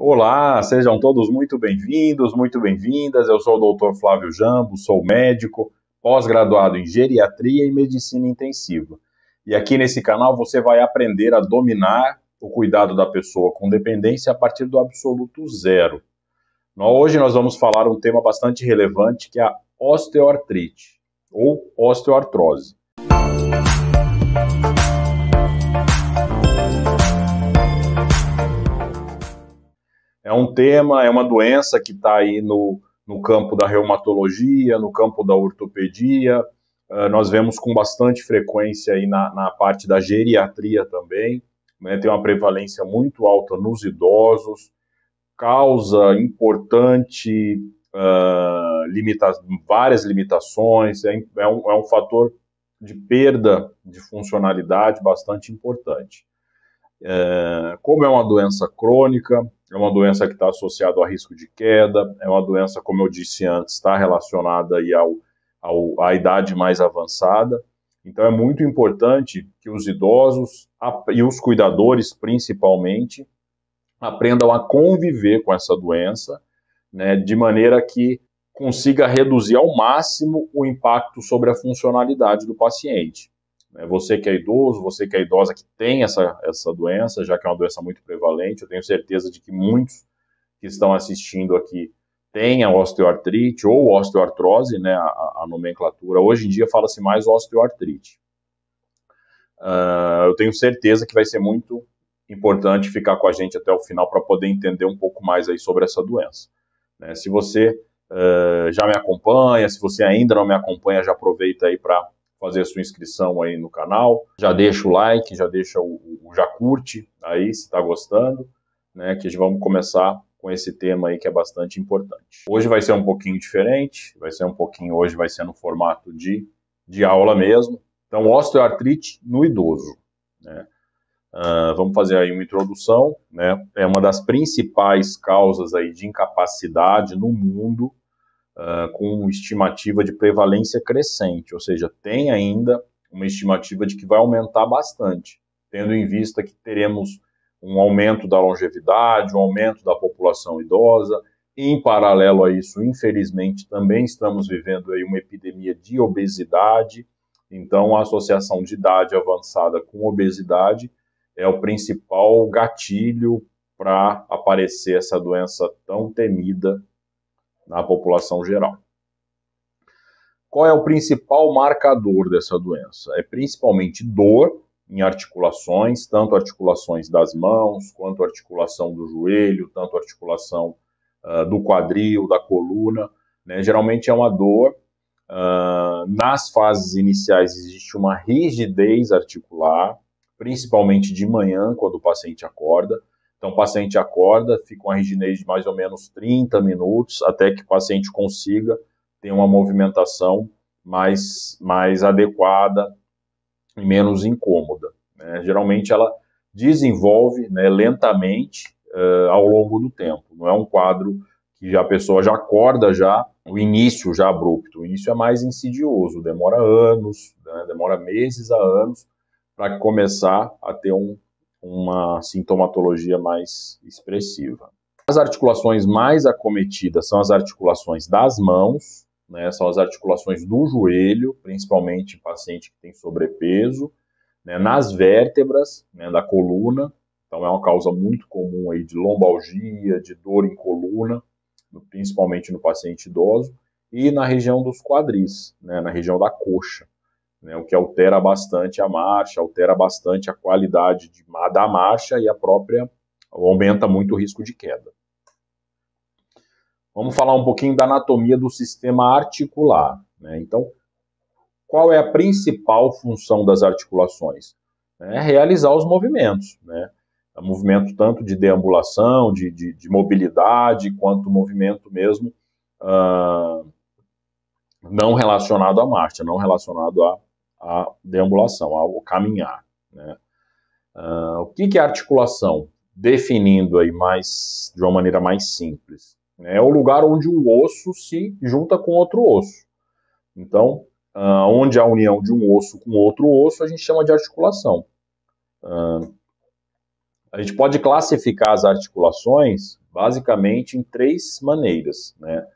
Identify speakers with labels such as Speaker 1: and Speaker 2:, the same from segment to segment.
Speaker 1: Olá, sejam todos muito bem-vindos, muito bem-vindas. Eu sou o Dr. Flávio Jambo, sou médico, pós-graduado em geriatria e medicina intensiva. E aqui nesse canal você vai aprender a dominar o cuidado da pessoa com dependência a partir do absoluto zero. Hoje nós vamos falar um tema bastante relevante que é a osteoartrite ou osteoartrose. Música é um tema, é uma doença que está aí no, no campo da reumatologia, no campo da ortopedia, uh, nós vemos com bastante frequência aí na, na parte da geriatria também, né, tem uma prevalência muito alta nos idosos, causa importante, uh, limita várias limitações, é, é, um, é um fator de perda de funcionalidade bastante importante. Eh, como é uma doença crônica, é uma doença que está associada a risco de queda, é uma doença, como eu disse antes, está relacionada aí ao, ao, à idade mais avançada. Então é muito importante que os idosos e os cuidadores, principalmente, aprendam a conviver com essa doença, né, de maneira que consiga reduzir ao máximo o impacto sobre a funcionalidade do paciente. Né? Você que é idoso, você que é idosa que tem essa, essa doença, já que é uma doença muito prevalente, eu tenho certeza de que muitos que estão assistindo aqui têm a osteoartrite ou osteoartrose, né, a, a nomenclatura. Hoje em dia fala-se mais osteoartrite. Uh, eu tenho certeza que vai ser muito importante ficar com a gente até o final para poder entender um pouco mais aí sobre essa doença. Né? Se você Uh, já me acompanha, se você ainda não me acompanha, já aproveita aí para fazer a sua inscrição aí no canal. Já deixa o like, já deixa o, o já curte aí se está gostando, né? Que vamos começar com esse tema aí que é bastante importante. Hoje vai ser um pouquinho diferente, vai ser um pouquinho hoje vai ser no formato de, de aula mesmo. Então osteoartrite no idoso, né? Uh, vamos fazer aí uma introdução, né? É uma das principais causas aí de incapacidade no mundo ah, com estimativa de prevalência crescente, ou seja, tem ainda uma estimativa de que vai aumentar bastante, tendo em vista que teremos um aumento da longevidade, um aumento da população idosa. Em paralelo a isso, infelizmente, também estamos vivendo aí uma epidemia de obesidade. Então, a associação de idade avançada com obesidade é o principal gatilho para aparecer essa doença tão temida na população geral. Qual é o principal marcador dessa doença? É principalmente dor em articulações, tanto articulações das mãos, quanto articulação do joelho, tanto articulação uh, do quadril, da coluna. Né? Geralmente é uma dor. Uh, nas fases iniciais existe uma rigidez articular, principalmente de manhã, quando o paciente acorda. Então, o paciente acorda, fica uma rigidez de mais ou menos 30 minutos, até que o paciente consiga ter uma movimentação mais, mais adequada e menos incômoda. Né? Geralmente, ela desenvolve né, lentamente uh, ao longo do tempo. Não é um quadro que a pessoa já acorda já, o início já abrupto. O início é mais insidioso, demora anos, né, demora meses a anos para começar a ter um, uma sintomatologia mais expressiva. As articulações mais acometidas são as articulações das mãos, né, são as articulações do joelho, principalmente em paciente que tem sobrepeso, né, nas vértebras né, da coluna, então é uma causa muito comum aí de lombalgia, de dor em coluna, principalmente no paciente idoso, e na região dos quadris, né, na região da coxa né, o que altera bastante a marcha, altera bastante a qualidade de, da marcha e a própria aumenta muito o risco de queda. Vamos falar um pouquinho da anatomia do sistema articular. Né? Então, qual é a principal função das articulações? É realizar os movimentos, né? O é movimento tanto de deambulação, de, de, de mobilidade, quanto movimento mesmo uh, não relacionado à marcha, não relacionado à, à deambulação, ao caminhar. Né? Uh, o que, que é articulação? Definindo aí mais de uma maneira mais simples, né? é o lugar onde um osso se junta com outro osso. Então, uh, onde a união de um osso com outro osso a gente chama de articulação. Uh, a gente pode classificar as articulações basicamente em três maneiras, né?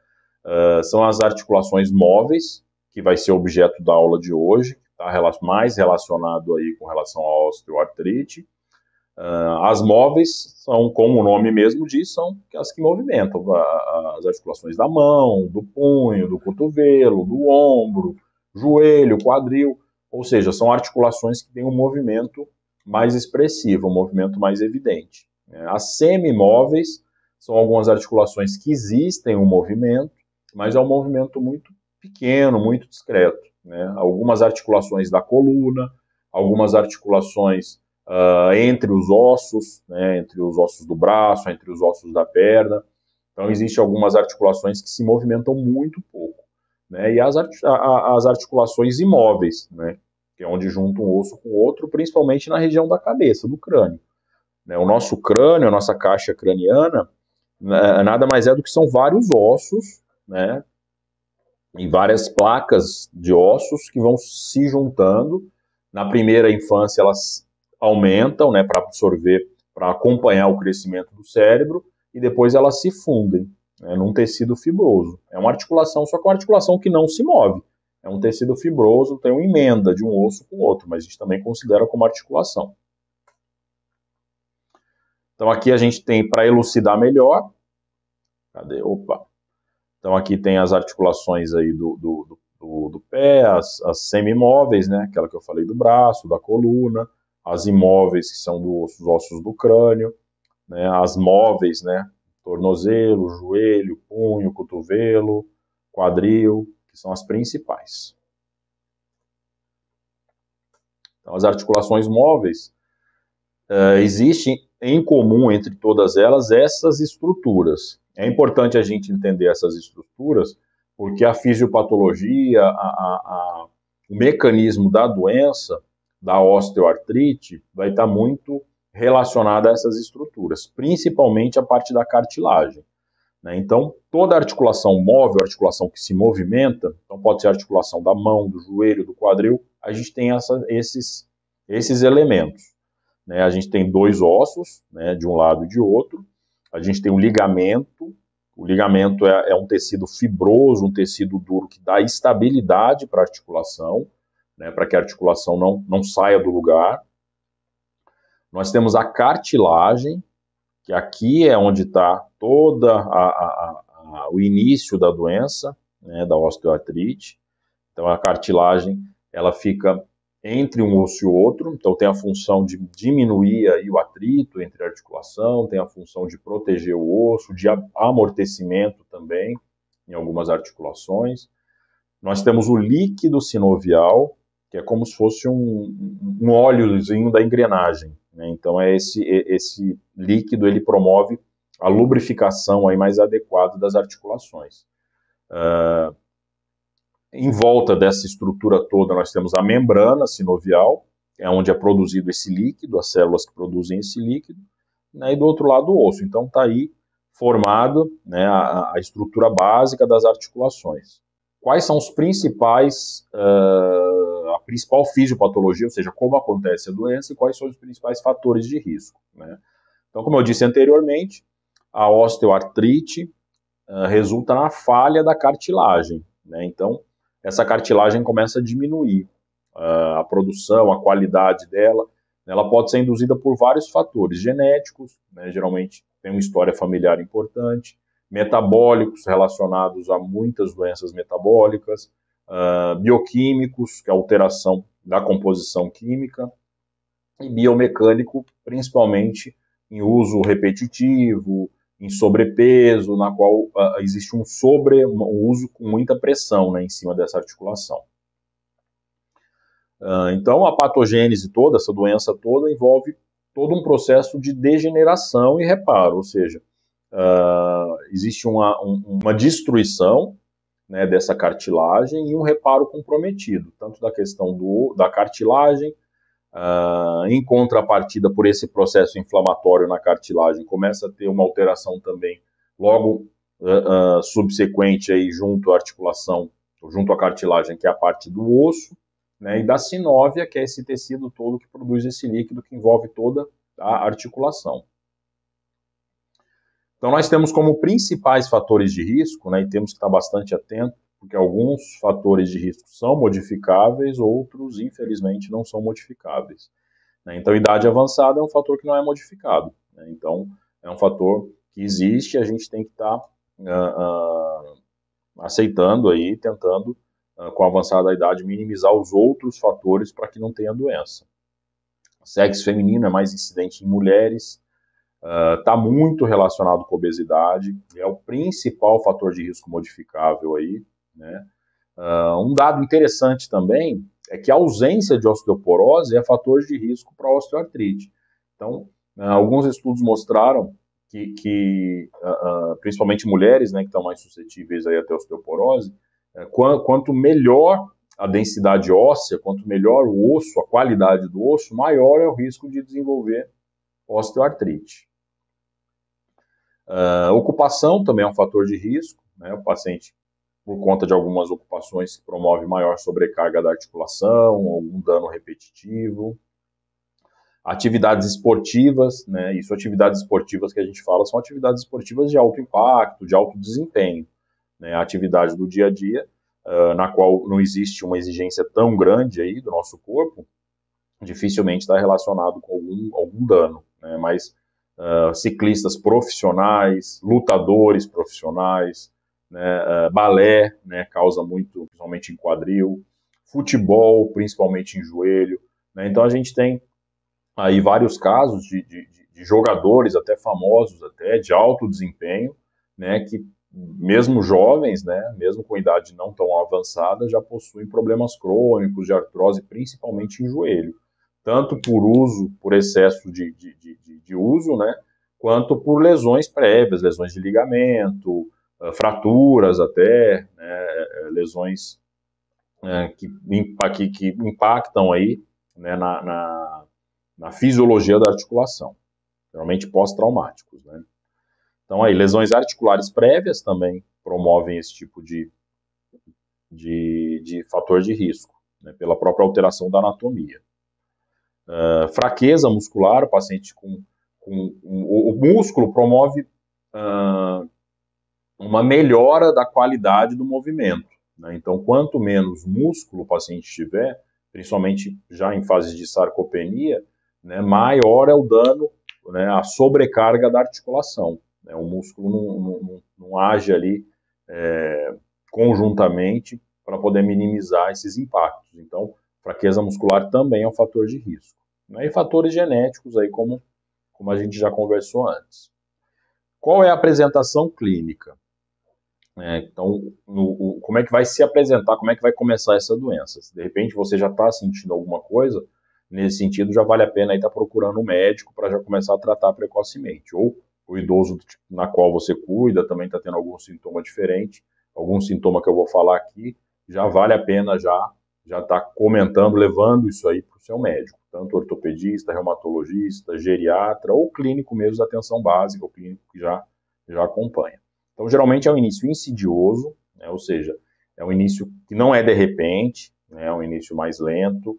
Speaker 1: Uh, são as articulações móveis, que vai ser objeto da aula de hoje, Tá mais relacionado aí com relação à osteoartrite. Uh, as móveis são, como o nome mesmo diz, são as que movimentam as articulações da mão, do punho, do cotovelo, do ombro, joelho, quadril, ou seja, são articulações que têm um movimento mais expressivo, um movimento mais evidente. Né. As semimóveis são algumas articulações que existem um movimento, mas é um movimento muito pequeno, muito discreto né? algumas articulações da coluna, algumas articulações uh, entre os ossos, né? entre os ossos do braço, entre os ossos da perna. Então, existem algumas articulações que se movimentam muito pouco. Né? E as, art as articulações imóveis, né? que é onde junta um osso com o outro, principalmente na região da cabeça, do crânio. Né? O nosso crânio, a nossa caixa craniana, né? nada mais é do que são vários ossos, né, em várias placas de ossos que vão se juntando. Na primeira infância, elas aumentam né, para absorver, para acompanhar o crescimento do cérebro, e depois elas se fundem né, num tecido fibroso. É uma articulação, só que é uma articulação que não se move. É um tecido fibroso, tem uma emenda de um osso com o outro, mas a gente também considera como articulação. Então aqui a gente tem para elucidar melhor. Cadê? Opa! Então aqui tem as articulações aí do, do, do, do pé, as, as semimóveis, né? Aquela que eu falei do braço, da coluna, as imóveis que são dos ossos do crânio, né? As móveis, né? Tornozelo, joelho, punho, cotovelo, quadril, que são as principais. Então, as articulações móveis uh, existem em comum entre todas elas essas estruturas. É importante a gente entender essas estruturas, porque a fisiopatologia, a, a, a, o mecanismo da doença, da osteoartrite, vai estar muito relacionada a essas estruturas, principalmente a parte da cartilagem. Né? Então, toda articulação móvel, articulação que se movimenta, então pode ser articulação da mão, do joelho, do quadril, a gente tem essa, esses, esses elementos. Né? A gente tem dois ossos, né, de um lado e de outro, a gente tem o ligamento. O ligamento é, é um tecido fibroso, um tecido duro que dá estabilidade para a articulação, né, para que a articulação não, não saia do lugar. Nós temos a cartilagem, que aqui é onde está toda a, a, a, o início da doença, né, da osteoartrite. Então a cartilagem ela fica entre um osso e o outro, então tem a função de diminuir aí o atrito entre a articulação, tem a função de proteger o osso, de amortecimento também em algumas articulações. Nós temos o líquido sinovial, que é como se fosse um, um óleozinho da engrenagem. Né? Então é esse é, esse líquido ele promove a lubrificação aí mais adequada das articulações. Uh, em volta dessa estrutura toda, nós temos a membrana sinovial, é onde é produzido esse líquido, as células que produzem esse líquido, né, e do outro lado o osso. Então está aí formado né, a, a, estrutura básica das articulações. Quais são os principais, uh, a principal fisiopatologia, ou seja, como acontece a doença e quais são os principais fatores de risco. Né? Então, como eu disse anteriormente, a osteoartrite uh, resulta na falha da cartilagem. Né? Então, essa cartilagem começa a diminuir uh, a produção, a qualidade dela. Né? Ela pode ser induzida por vários fatores genéticos, né, geralmente tem uma história familiar importante, metabólicos relacionados a muitas doenças metabólicas, uh, bioquímicos, que é a alteração da composição química, e biomecânico, principalmente em uso repetitivo, em sobrepeso, na qual uh, existe um sobre um uso com muita pressão né, em cima dessa articulação. Uh, então, a patogênese toda, essa doença toda, envolve todo um processo de degeneração e reparo, ou seja, uh, existe uma, um, uma destruição né, dessa cartilagem e um reparo comprometido, tanto da questão do, da cartilagem Uh, em contrapartida, por esse processo inflamatório na cartilagem, começa a ter uma alteração também, logo uh, uh, subsequente aí junto à articulação, junto à cartilagem, que é a parte do osso, né, e da sinóvia, que é esse tecido todo que produz esse líquido que envolve toda a articulação. Então, nós temos como principais fatores de risco, né, e temos que estar bastante atento, porque alguns fatores de risco são modificáveis, outros, infelizmente, não são modificáveis. Né? Então, idade avançada é um fator que não é modificado. Né? Então, é um fator que existe e a gente tem que estar tá, uh, uh, aceitando aí, tentando, uh, com a avançada da idade, minimizar os outros fatores para que não tenha doença. sexo feminino é mais incidente em mulheres, está uh, muito relacionado com obesidade, é o principal fator de risco modificável aí. Né? Uh, um dado interessante também é que a ausência de osteoporose é fator de risco para osteoartrite. Então, uh, alguns estudos mostraram que, que uh, principalmente mulheres né, que estão mais suscetíveis aí ter osteoporose, eh, quanto melhor a densidade óssea, quanto melhor o osso, a qualidade do osso, maior é o risco de desenvolver osteoartrite. Uh, ocupação também é um fator de risco, né? O paciente por conta de algumas ocupações que promove maior sobrecarga da articulação, algum dano repetitivo. Atividades esportivas, né? Isso, atividades esportivas que a gente fala são atividades esportivas de alto impacto, de alto desempenho, né? Atividade do dia a dia, uh, na qual não existe uma exigência tão grande aí do nosso corpo, dificilmente está relacionado com algum, algum dano, né? Mas uh, ciclistas profissionais, lutadores profissionais, né, uh, balé, né, causa muito, principalmente em quadril, futebol, principalmente em joelho. Né, então a gente tem aí vários casos de, de, de, jogadores, até famosos, até de alto desempenho, né, que mesmo jovens, né, mesmo com idade não tão avançada, já possuem problemas crônicos de artrose, principalmente em joelho, tanto por uso, por excesso de, de, de, de uso, né, quanto por lesões prévias, lesões de ligamento, eh, fraturas até, né, eh, lesões é, que, que, impactam aí né, na, na, na, fisiologia da articulação, geralmente pós-traumáticos. Né? Então aí, lesões articulares prévias também promovem esse tipo de, de, de fator de risco, né, pela própria alteração da anatomia. Uh, fraqueza muscular, o paciente com, com um, o, o, músculo promove uh, uma melhora da qualidade do movimento. Né? Então, quanto menos músculo o paciente tiver, principalmente já em fase de sarcopenia, né, maior é o dano, né, a sobrecarga da articulação. Né? O músculo não, não, não age ali é, conjuntamente para poder minimizar esses impactos. Então, fraqueza muscular também é um fator de risco. Né? E fatores genéticos, aí como, como a gente já conversou antes. Qual é a apresentação clínica? É, então, no, o, como é que vai se apresentar, como é que vai começar essa doença? Se de repente você já está sentindo alguma coisa, nesse sentido já vale a pena estar tá procurando um médico para já começar a tratar precocemente. Ou o idoso na qual você cuida também está tendo algum sintoma diferente, algum sintoma que eu vou falar aqui, já vale a pena já já está comentando, levando isso aí para o seu médico, tanto ortopedista, reumatologista, geriatra ou clínico mesmo da atenção básica, o clínico que já, já acompanha. Então, geralmente é um início insidioso, né, ou seja, é um início que não é de repente, né, é um início mais lento,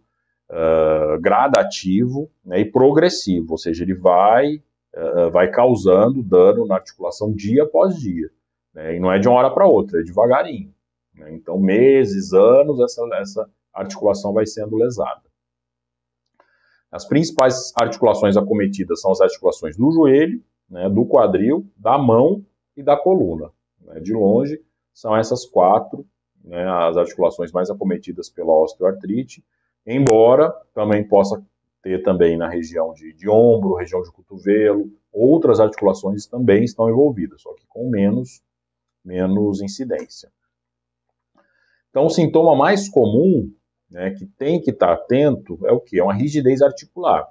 Speaker 1: uh, gradativo né, e progressivo, ou seja, ele vai, uh, vai causando dano na articulação dia após dia. Né, e não é de uma hora para outra, é devagarinho. Né? Então, meses, anos, essa, essa articulação vai sendo lesada. As principais articulações acometidas são as articulações do joelho, né, do quadril, da mão e da coluna. Né? De longe, são essas quatro né, as articulações mais acometidas pela osteoartrite, embora também possa ter também na região de, de ombro, região de cotovelo, outras articulações também estão envolvidas, só que com menos, menos incidência. Então, o sintoma mais comum né, que tem que estar atento é o que? É uma rigidez articular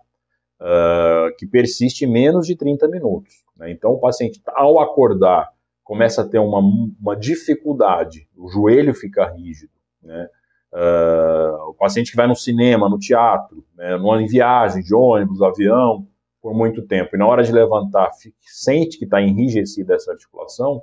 Speaker 1: uh, que persiste menos de 30 minutos. Né? Então, o paciente, ao acordar, começa a ter uma, uma dificuldade, o joelho fica rígido. Né? Uh, o paciente que vai no cinema, no teatro, né, numa em viagem de ônibus, avião, por muito tempo, e na hora de levantar fica, sente que está enrijecida essa articulação,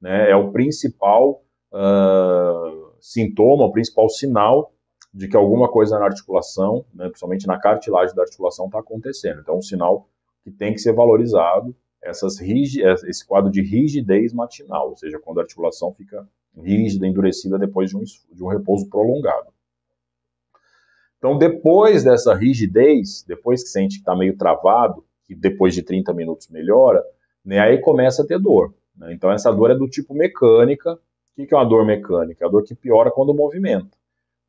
Speaker 1: né, é o principal uh, sintoma, o principal sinal de que alguma coisa na articulação, né, principalmente na cartilagem da articulação, está acontecendo. Então, é um sinal que tem que ser valorizado, essas rigi esse quadro de rigidez matinal, ou seja, quando a articulação fica rígida, endurecida depois de um, de um repouso prolongado. Então, depois dessa rigidez, depois que sente que está meio travado, que depois de 30 minutos melhora, né, aí começa a ter dor. Né? Então, essa dor é do tipo mecânica. O que, é uma dor mecânica? É a dor que piora quando movimenta.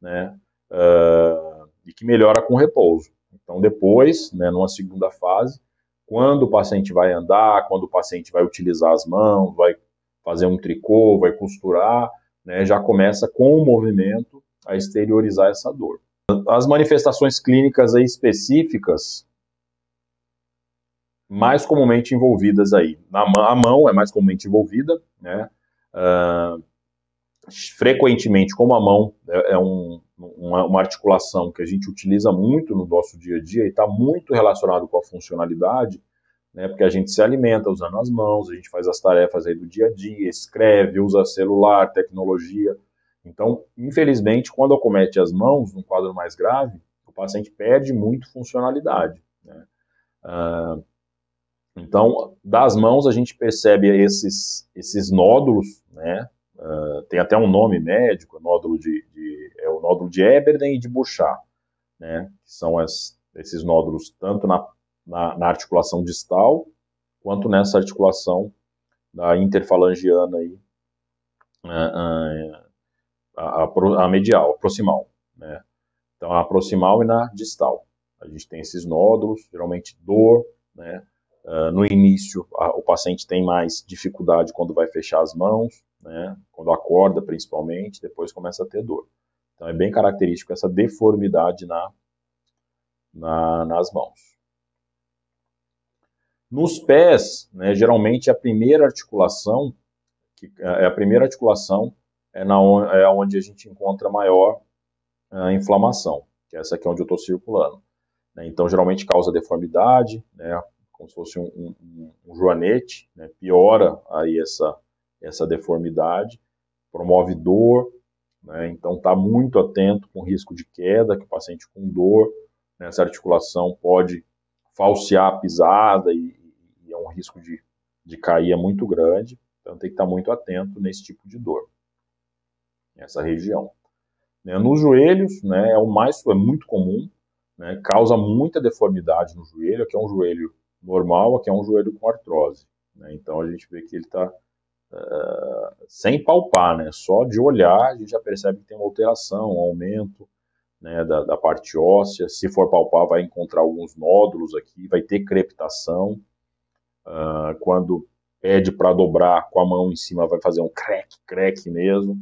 Speaker 1: Né? uh, e que melhora com repouso. Então, depois, né, numa segunda fase, quando o paciente vai andar, quando o paciente vai utilizar as mãos, vai fazer um tricô, vai costurar, né, já começa com o movimento a exteriorizar essa dor. As manifestações clínicas aí específicas, mais comumente envolvidas aí. Na, a mão é mais comumente envolvida, né? Uh, frequentemente, como a mão é, é um, uma, uma articulação que a gente utiliza muito no nosso dia a dia e está muito relacionado com a funcionalidade, né, porque a gente se alimenta usando as mãos, a gente faz as tarefas aí do dia a dia, escreve, usa celular, tecnologia. Então, infelizmente, quando acomete as mãos, num quadro mais grave, o paciente perde muito funcionalidade. Né? Ah, então, das mãos a gente percebe esses, esses nódulos, né? Ah, tem até um nome médico, nódulo de, de, é o nódulo de Eberden e de Bouchard, né? Que são as, esses nódulos tanto na, na, na, articulação distal quanto nessa articulação da interfalangiana aí, ah, ah, a, a, a, medial, a proximal, né? Então, a proximal e na distal. A gente tem esses nódulos, geralmente dor, né? no início, a, o paciente tem mais dificuldade quando vai fechar as mãos, né? Quando acorda, principalmente, depois começa a ter dor. Então é bem característico essa deformidade na, na nas mãos. Nos pés, né, geralmente a primeira articulação, que, é a primeira articulação é, na, é onde a gente encontra maior é, inflamação, que é essa aqui onde eu estou circulando. Né? Então, geralmente causa deformidade, né? como se fosse um, um, um joanete, né? piora aí essa, essa deformidade, promove dor, né? então está muito atento com risco de queda, que o paciente com dor, né? essa articulação pode falsear a pisada e, e é um risco de, de cair é muito grande, então tem que estar tá muito atento nesse tipo de dor, nessa região. Né, nos joelhos, né, é o mais é muito comum, né, causa muita deformidade no joelho. Aqui é um joelho normal, aqui é um joelho com artrose. Né, então a gente vê que ele está ah, sem palpar, né? Só de olhar a gente já percebe que tem uma alteração, um aumento né, da, da parte óssea. Se for palpar, vai encontrar alguns nódulos aqui, vai ter crepitação. Uh, quando pede para dobrar com a mão em cima, vai fazer um crack, crack mesmo.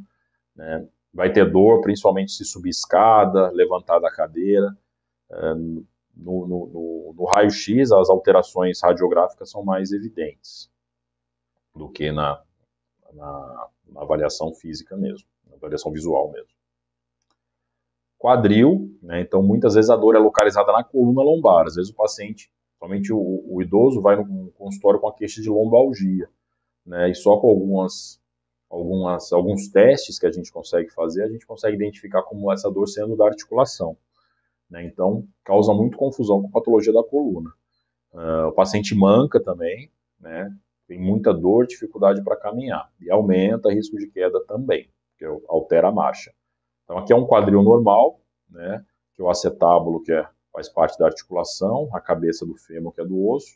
Speaker 1: Né? Vai ter dor, principalmente se subir escada, levantar da cadeira. Uh, no, no, no, no raio-x, as alterações radiográficas são mais evidentes do que na, na, na avaliação física mesmo, na avaliação visual mesmo. Quadril, né, então muitas vezes a dor é localizada na coluna lombar, às vezes o paciente, somente o, o idoso, vai no consultório com a queixa de lombalgia, né, e só com algumas, algumas, alguns testes que a gente consegue fazer, a gente consegue identificar como essa dor sendo da articulação. Né, então, causa muito confusão com a patologia da coluna. Uh, o paciente manca também, né? tem muita dor, dificuldade para caminhar. E aumenta risco de queda também, que é altera a marcha. Então aqui é um quadril normal, né, que é o acetábulo, que é, faz parte da articulação, a cabeça do fêmur, que é do osso,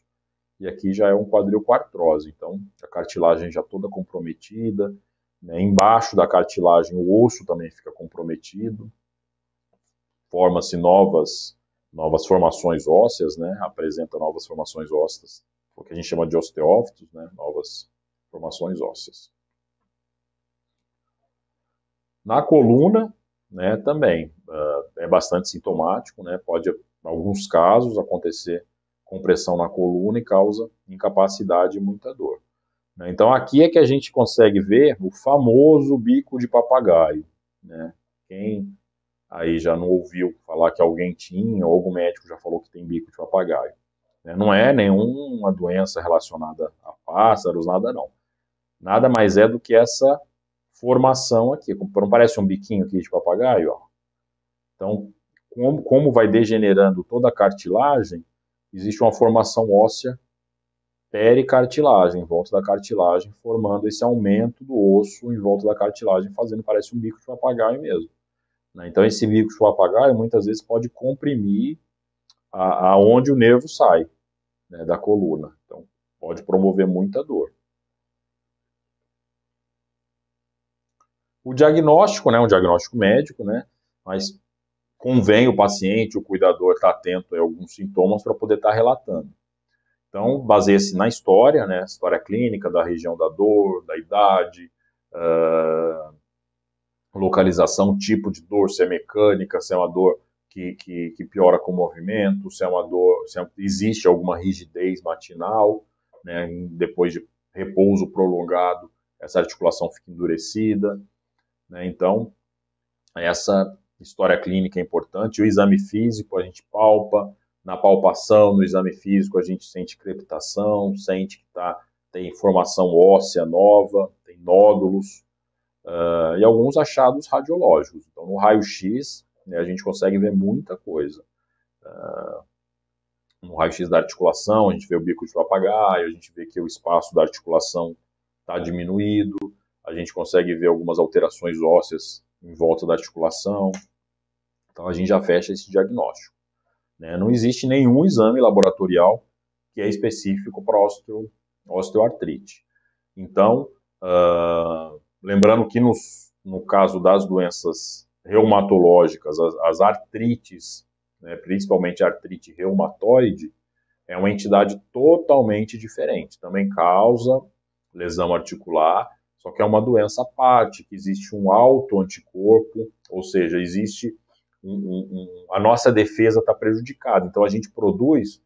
Speaker 1: e aqui já é um quadril com artrose. Então a cartilagem já toda comprometida, né, embaixo da cartilagem o osso também fica comprometido, forma-se novas novas formações ósseas, né, apresenta novas formações ósseas o que a gente chama de osteófitos, né, novas formações ósseas. Na coluna, né, também uh, é bastante sintomático, né, pode, em alguns casos, acontecer compressão na coluna e causa incapacidade e muita dor. Né? Então aqui é que a gente consegue ver o famoso bico de papagaio. Né? Quem aí já não ouviu falar que alguém tinha, ou algum médico já falou que tem bico de papagaio. Né? Não é uhum. nenhuma doença relacionada a pássaros, nada não. Nada mais é do que essa formação aqui. Não parece um biquinho aqui de papagaio? Ó. Então, como, como vai degenerando toda a cartilagem, existe uma formação óssea pericartilagem, em volta da cartilagem, formando esse aumento do osso em volta da cartilagem, fazendo parece um bico de papagaio mesmo. Né? Então, esse bico de papagaio muitas vezes pode comprimir aonde o nervo sai né, da coluna. Então, pode promover muita dor. O diagnóstico, né, um diagnóstico médico, né, mas convém o paciente, o cuidador estar tá atento a alguns sintomas para poder estar tá relatando. Então, baseia-se na história, né, história clínica da região da dor, da idade, uh, localização, tipo de dor, se é mecânica, se é uma dor que, que, que piora com o movimento, se é uma dor, se é, existe alguma rigidez matinal, né, depois de repouso prolongado, essa articulação fica endurecida. Né, então, essa história clínica é importante. O exame físico, a gente palpa, na palpação, no exame físico, a gente sente crepitação, sente que tá, tem formação óssea nova, tem nódulos uh, e alguns achados radiológicos. Então, no raio-x, né? a gente consegue ver muita coisa. Uh, ah, no raio-x da articulação, a gente vê o bico de papagaio, a gente vê que o espaço da articulação está diminuído, a gente consegue ver algumas alterações ósseas em volta da articulação. Então a gente já fecha esse diagnóstico. Né? Não existe nenhum exame laboratorial que é específico para osteo, osteoartrite. Então, uh, lembrando que nos, no caso das doenças reumatológicas, as, as artrites, né, principalmente artrite reumatoide, é uma entidade totalmente diferente. Também causa lesão articular, só que é uma doença à parte, que existe um alto anticorpo, ou seja, existe um, um, um, a nossa defesa está prejudicada. Então a gente produz,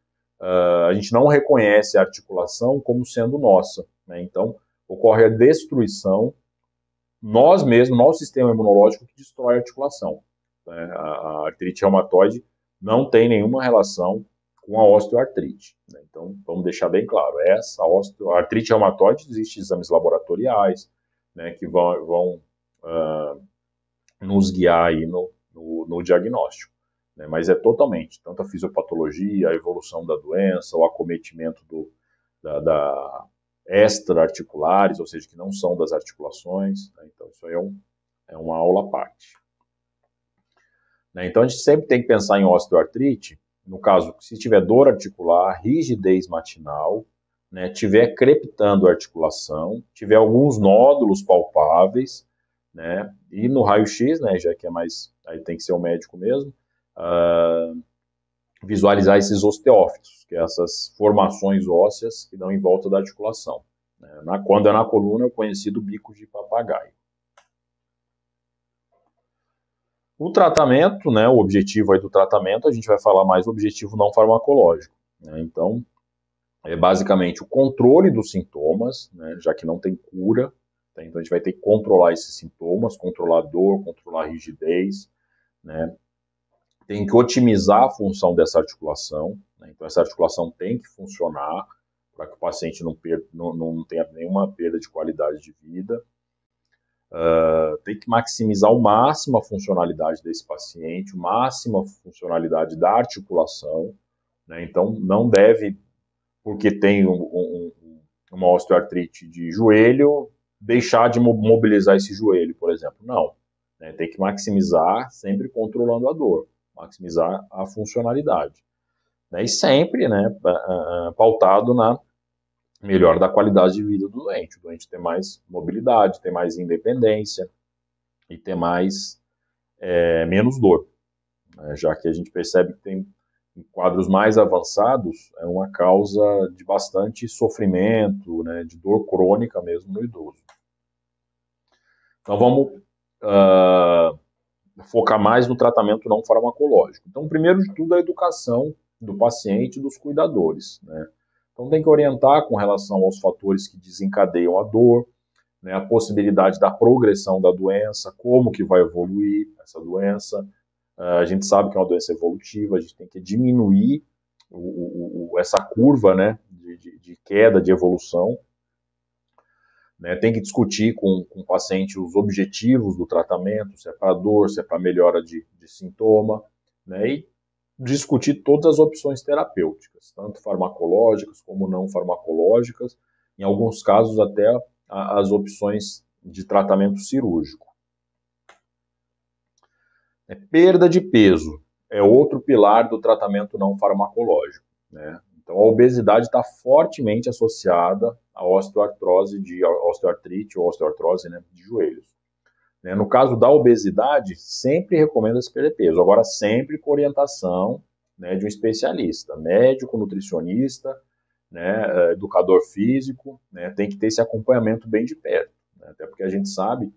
Speaker 1: uh, a gente não reconhece a articulação como sendo nossa. Né? Então ocorre a destruição nós mesmos, nosso sistema imunológico que destrói a articulação. Né? A artrite reumatoide não tem nenhuma relação com a osteoartrite. Né? Então, vamos deixar bem claro, essa osteo... a artrite reumatoide, existem exames laboratoriais né, que vão, vão uh, nos guiar aí no, no, no diagnóstico. Né? Mas é totalmente, tanto a fisiopatologia, a evolução da doença, o acometimento do, da, da extra-articulares, ou seja, que não são das articulações. Né? Então, isso aí é, um, é uma aula à parte. Né? Então, a gente sempre tem que pensar em osteoartrite, no caso, se tiver dor articular, rigidez matinal, né? tiver crepitando a articulação, tiver alguns nódulos palpáveis, né? e no raio-x, né? já que é mais, aí tem que ser o médico mesmo, uh, visualizar esses osteófitos, que é essas formações ósseas que dão em volta da articulação. Né? Na, quando é na coluna, é o conhecido bico de papagaio. O tratamento, né, o objetivo aí do tratamento, a gente vai falar mais o objetivo não farmacológico. Né? Então, é basicamente o controle dos sintomas, né, já que não tem cura, tá? então a gente vai ter que controlar esses sintomas, controlar dor, controlar rigidez, né, tem que otimizar a função dessa articulação, né? então essa articulação tem que funcionar para que o paciente não, perda, não, não, tenha nenhuma perda de qualidade de vida. Uh, tem que maximizar ao máximo a funcionalidade desse paciente, o máximo a funcionalidade da articulação. Né? Então, não deve, porque tem um, um, uma osteoartrite de joelho, deixar de mobilizar esse joelho, por exemplo. Não. Né? Tem que maximizar sempre controlando a dor maximizar a funcionalidade. Né? E sempre né, ah, ah, pautado na melhor da qualidade de vida do doente. O doente ter mais mobilidade, ter mais independência e ter mais é, menos dor. Né? Já que a gente percebe que tem em quadros mais avançados é uma causa de bastante sofrimento, né, de dor crônica mesmo no idoso. Então vamos uh, focar mais no tratamento não farmacológico. Então, primeiro de tudo, é a educação do paciente e dos cuidadores. Né? Então, tem que orientar com relação aos fatores que desencadeiam a dor, né, a possibilidade da progressão da doença, como que vai evoluir essa doença. Ah, a gente sabe que é uma doença evolutiva, a gente tem que diminuir o, o, o, essa curva né, de, de, de queda, de evolução, né, tem que discutir com, com o paciente os objetivos do tratamento, se é para dor, se é para melhora de, de sintoma, né, e discutir todas as opções terapêuticas, tanto farmacológicas como não farmacológicas, em alguns casos até a, as opções de tratamento cirúrgico. É, perda de peso é outro pilar do tratamento não farmacológico. Né? Então, a obesidade está fortemente associada à osteoartrose, de osteoartrite ou osteoartrose né, de joelhos. Né, no caso da obesidade, sempre recomenda-se perder peso, agora sempre com orientação né, de um especialista, médico, nutricionista, né, é, educador físico, né, tem que ter esse acompanhamento bem de perto, né, até porque a gente sabe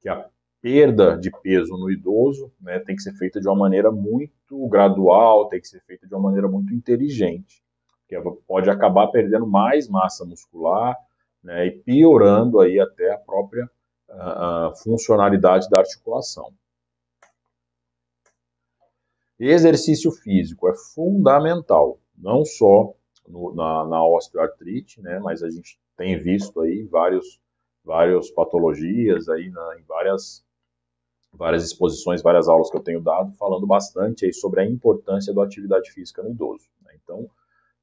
Speaker 1: que a perda de peso no idoso né, tem que ser feita de uma maneira muito gradual, tem que ser feita de uma maneira muito inteligente que é, pode acabar perdendo mais massa muscular né, e piorando aí até a própria a, a funcionalidade da articulação. Exercício físico é fundamental, não só no, na, na osteoartrite, né, mas a gente tem visto aí vários, várias patologias aí na, em várias várias exposições, várias aulas que eu tenho dado, falando bastante aí sobre a importância da atividade física no idoso. Né. Então,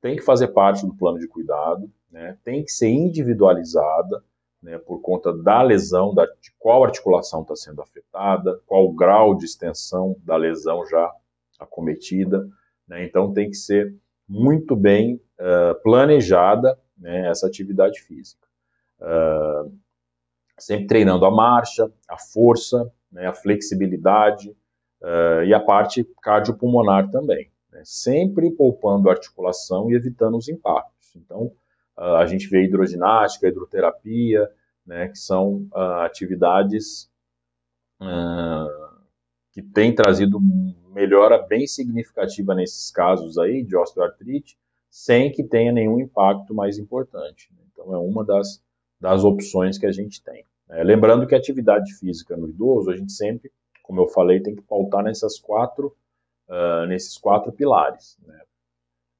Speaker 1: tem que fazer parte do plano de cuidado, né? tem que ser individualizada né? por conta da lesão, da, de qual articulação está sendo afetada, qual grau de extensão da lesão já acometida. Né? Então, tem que ser muito bem uh, planejada né, essa atividade física. Uh, sempre treinando a marcha, a força, né, a flexibilidade uh, e a parte cardiopulmonar também né? sempre poupando articulação e evitando os impactos. Então, a gente vê hidroginástica, hidroterapia, né, que são uh, atividades uh, que têm trazido melhora bem significativa nesses casos aí de osteoartrite, sem que tenha nenhum impacto mais importante. Então, é uma das, das opções que a gente tem. É, lembrando que atividade física no idoso, a gente sempre, como eu falei, tem que pautar nessas quatro uh, nesses quatro pilares: né?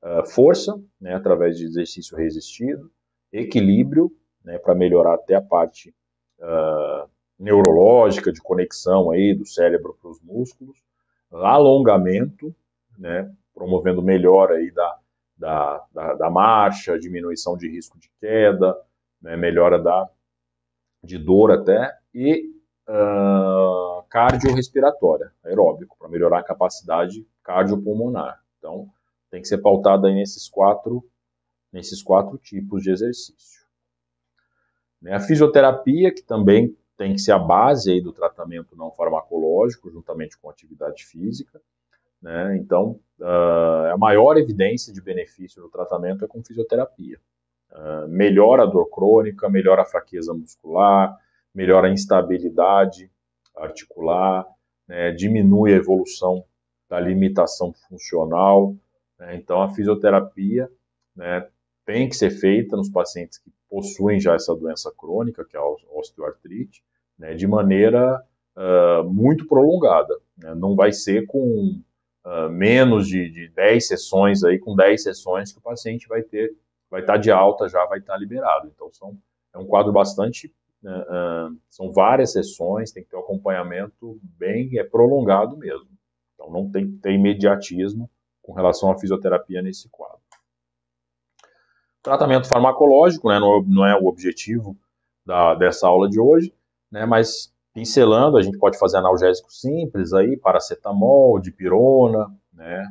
Speaker 1: uh, força, né, através de exercício resistido, equilíbrio, né, para melhorar até a parte uh, neurológica de conexão aí do cérebro para os músculos, alongamento, né, promovendo melhora aí da, da, da, da marcha, diminuição de risco de queda, né, melhora da, de dor até, e uh, cardiorrespiratória, aeróbico, para melhorar a capacidade cardiopulmonar. Então, tem que ser pautada nesses quatro, nesses quatro tipos de exercício. Né, a fisioterapia, que também tem que ser a base aí do tratamento não farmacológico, juntamente com atividade física. Né? Então, uh, a maior evidência de benefício do tratamento é com fisioterapia. Uh, melhora a dor crônica, melhora a fraqueza muscular, melhora a instabilidade, articular, né, diminui a evolução da limitação funcional. Né, então, a fisioterapia né, tem que ser feita nos pacientes que possuem já essa doença crônica, que é a osteoartrite, né, de maneira uh, muito prolongada. Né, não vai ser com uh, menos de, de 10 sessões, aí, com 10 sessões que o paciente vai ter, vai estar tá de alta já, vai estar tá liberado. Então, são, é um quadro bastante Uh, são várias sessões, tem que ter um acompanhamento bem é prolongado mesmo. Então não tem que ter imediatismo com relação à fisioterapia nesse quadro. Tratamento farmacológico né, não, é não é o objetivo da, dessa aula de hoje, né, mas pincelando, a gente pode fazer analgésico simples aí, paracetamol, dipirona, né,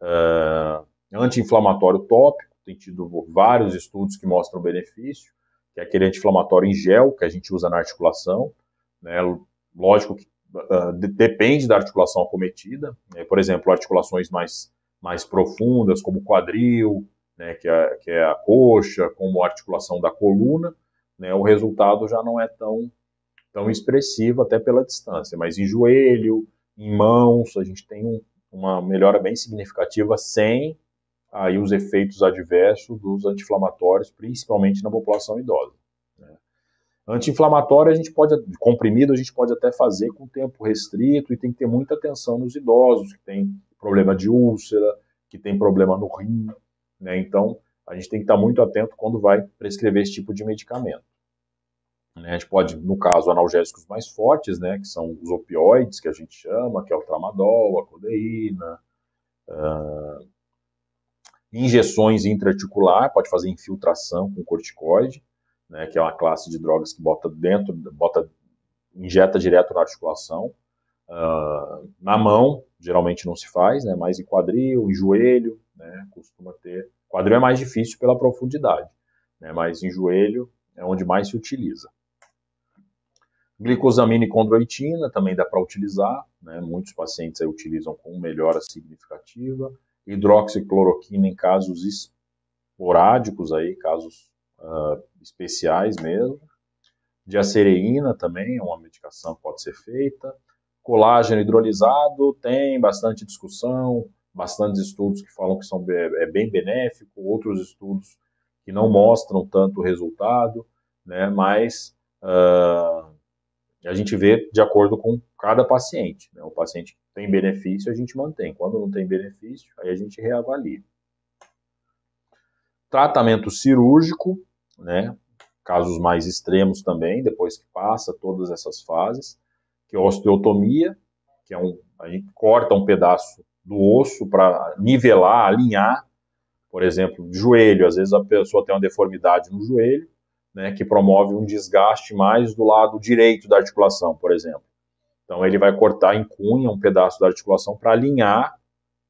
Speaker 1: uh, anti-inflamatório tópico, tem tido vários estudos que mostram benefício que é aquele anti-inflamatório em gel que a gente usa na articulação. Né? Lógico que uh, depende da articulação acometida. Né? Por exemplo, articulações mais, mais profundas, como o quadril, né? que, é, que é a coxa, como a articulação da coluna, né? o resultado já não é tão, tão expressivo até pela distância. Mas em joelho, em mãos, a gente tem um, uma melhora bem significativa sem aí os efeitos adversos dos anti-inflamatórios, principalmente na população idosa. Né? Anti-inflamatório, a gente pode, comprimido, a gente pode até fazer com tempo restrito e tem que ter muita atenção nos idosos que tem problema de úlcera, que tem problema no rim, né? Então, a gente tem que estar muito atento quando vai prescrever esse tipo de medicamento. Né. A gente pode, no caso, analgésicos mais fortes, né, que são os opioides, que a gente chama, que é o tramadol, a codeína, injeções intraarticular, pode fazer infiltração com corticoide, né, que é uma classe de drogas que bota dentro, bota, injeta direto na articulação. Uh, na mão, geralmente não se faz, né, mas em quadril, em joelho, né, costuma ter. Quadril é mais difícil pela profundidade, né, mas em joelho é onde mais se utiliza. Glicosamina e condroitina também dá para utilizar, né, muitos pacientes aí utilizam com melhora significativa hidroxicloroquina em casos esporádicos, aí, casos uh, especiais mesmo. Diacereína também é uma medicação que pode ser feita. Colágeno hidrolisado tem bastante discussão, bastantes estudos que falam que são, é bem benéfico, outros estudos que não mostram tanto resultado, né, mas uh, a gente vê de acordo com cada paciente. Né? O paciente que tem benefício, a gente mantém. Quando não tem benefício, aí a gente reavalia. Tratamento cirúrgico, né? casos mais extremos também, depois que passa todas essas fases, que é osteotomia, que é um, a gente corta um pedaço do osso para nivelar, alinhar, por exemplo, joelho, às vezes a pessoa tem uma deformidade no joelho, né, que promove um desgaste mais do lado direito da articulação, por exemplo. Então ele vai cortar em cunha um pedaço da articulação para alinhar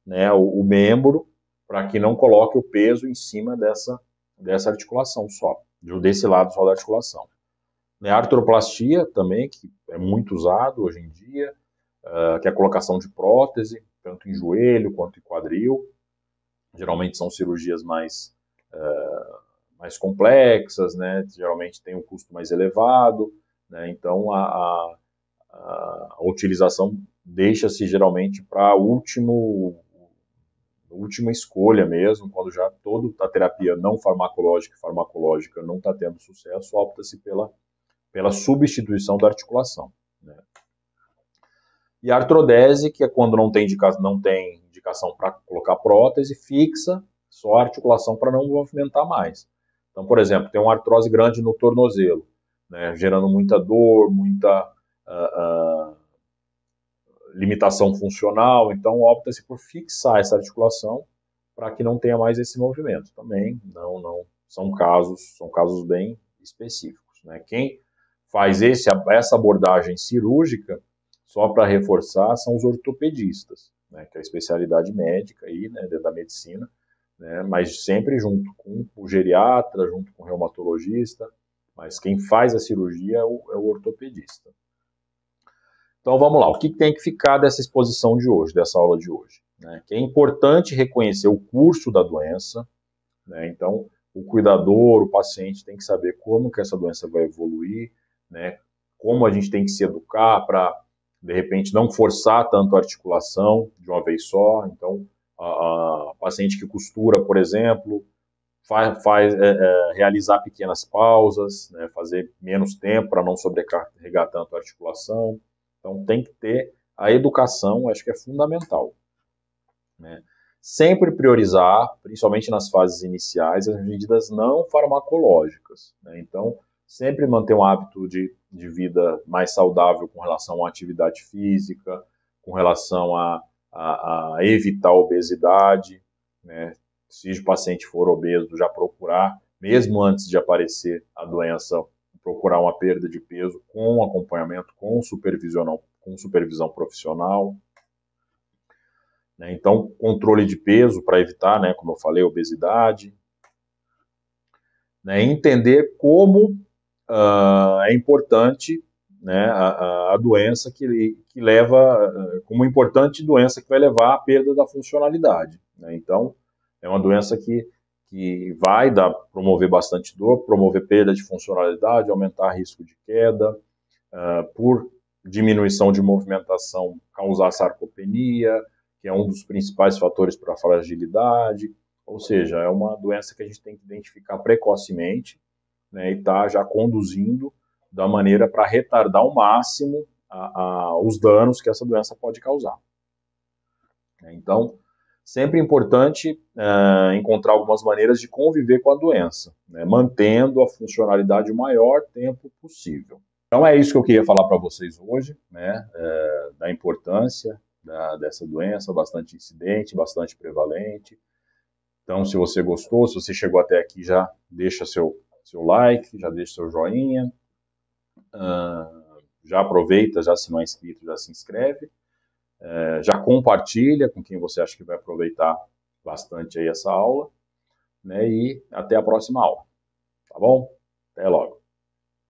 Speaker 1: né, o, o membro para que não coloque o peso em cima dessa, dessa articulação só, desse lado só da articulação. Né, artroplastia também, que é muito usado hoje em dia, uh, que é a colocação de prótese, tanto em joelho quanto em quadril. Geralmente são cirurgias mais uh, mais complexas, né? geralmente tem um custo mais elevado, né? então a, a, a utilização deixa-se geralmente para a última escolha mesmo, quando já toda a terapia não farmacológica e farmacológica não está tendo sucesso, opta-se pela, pela substituição da articulação. Né? E a artrodese, que é quando não tem, não tem indicação para colocar prótese, fixa só a articulação para não movimentar mais. Então, por exemplo, tem uma artrose grande no tornozelo, né, gerando muita dor, muita uh, uh, limitação funcional. Então, opta-se por fixar essa articulação para que não tenha mais esse movimento. Também não, não são casos, são casos bem específicos. Né? Quem faz esse, essa abordagem cirúrgica, só para reforçar, são os ortopedistas, né, que é a especialidade médica aí, né, da medicina, né? mas sempre junto com o geriatra, junto com o reumatologista, mas quem faz a cirurgia é o, é o ortopedista. Então vamos lá, o que tem que ficar dessa exposição de hoje, dessa aula de hoje? Né? Que é importante reconhecer o curso da doença, né? então o cuidador, o paciente tem que saber como que essa doença vai evoluir, né? como a gente tem que se educar para, de repente, não forçar tanto a articulação de uma vez só, então a, a paciente que costura, por exemplo, faz, faz é, é, realizar pequenas pausas, né, fazer menos tempo para não sobrecarregar tanto a articulação. Então tem que ter a educação, acho que é fundamental. Né? Sempre priorizar, principalmente nas fases iniciais, as medidas não farmacológicas. Né? Então, sempre manter um hábito de, de vida mais saudável com relação à atividade física, com relação a a, a evitar a obesidade, né? se o paciente for obeso, já procurar, mesmo antes de aparecer a doença, procurar uma perda de peso com acompanhamento, com supervisão, com supervisão profissional. Né? Então, controle de peso para evitar, né, como eu falei, obesidade. Né? Entender como uh, é importante né, a, a doença que, que leva, eh, como importante doença que vai levar à perda da funcionalidade. Né? Então, é uma doença que, que vai dar, promover bastante dor, promover perda de funcionalidade, aumentar risco de queda, uh, por diminuição de movimentação causar sarcopenia, que é um dos principais fatores para fragilidade. Ou seja, é uma doença que a gente tem que identificar precocemente né, e está já conduzindo da maneira para retardar ao máximo a, a, os danos que essa doença pode causar. Então, sempre importante é, encontrar algumas maneiras de conviver com a doença, né, mantendo a funcionalidade o maior tempo possível. Então é isso que eu queria falar para vocês hoje, né, é, da importância da, dessa doença, bastante incidente, bastante prevalente. Então, se você gostou, se você chegou até aqui, já deixa seu, seu like, já deixa seu joinha, ah, já aproveita, já se não é inscrito, já se inscreve, eh, já compartilha com quem você acha que vai aproveitar bastante aí essa aula, né? E até a próxima aula, tá bom? Até logo.